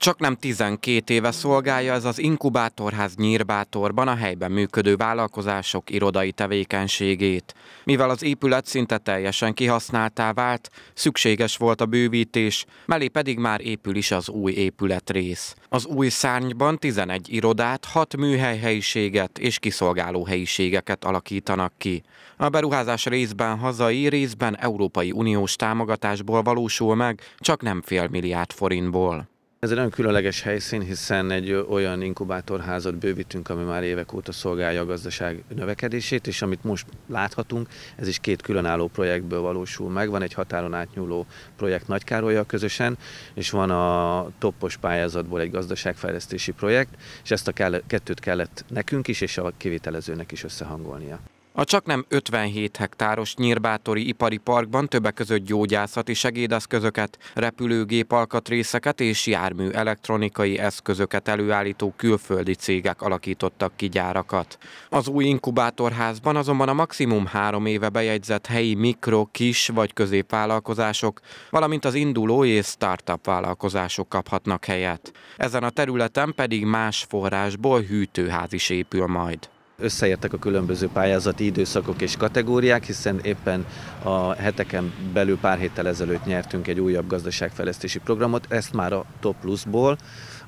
Csak nem 12 éve szolgálja ez az inkubátorház Nyírbátorban a helyben működő vállalkozások irodai tevékenységét. Mivel az épület szinte teljesen kihasználtá vált, szükséges volt a bővítés, mellé pedig már épül is az új épületrész. Az új szárnyban 11 irodát, 6 műhelyhelyiséget és kiszolgáló helyiségeket alakítanak ki. A beruházás részben hazai, részben Európai Uniós támogatásból valósul meg, csak nem fél milliárd forintból. Ez egy nagyon különleges helyszín, hiszen egy olyan inkubátorházat bővítünk, ami már évek óta szolgálja a gazdaság növekedését, és amit most láthatunk, ez is két különálló projektből valósul meg. Van egy határon átnyúló projekt Nagykárolyjal közösen, és van a toppos pályázatból egy gazdaságfejlesztési projekt, és ezt a kettőt kellett nekünk is, és a kivitelezőnek is összehangolnia. A csaknem 57 hektáros Nyírbátori Ipari Parkban többek között gyógyászati segédeszközöket, repülőgép alkatrészeket és jármű elektronikai eszközöket előállító külföldi cégek alakítottak ki gyárakat. Az új inkubátorházban azonban a maximum három éve bejegyzett helyi mikro, kis vagy középvállalkozások, valamint az induló és startup vállalkozások kaphatnak helyet. Ezen a területen pedig más forrásból hűtőház is épül majd. Összeértek a különböző pályázati időszakok és kategóriák, hiszen éppen a heteken belül pár héttel ezelőtt nyertünk egy újabb gazdaságfejlesztési programot, ezt már a Top Plusból,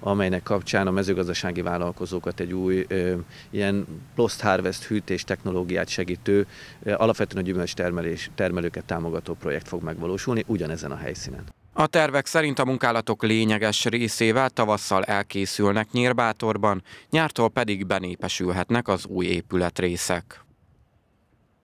amelynek kapcsán a mezőgazdasági vállalkozókat egy új ö, ilyen post-harvest hűtés technológiát segítő, ö, alapvetően a gyümölcs termelés, termelőket támogató projekt fog megvalósulni ugyanezen a helyszínen. A tervek szerint a munkálatok lényeges részével tavasszal elkészülnek Nyírbátorban, nyártól pedig benépesülhetnek az új épületrészek.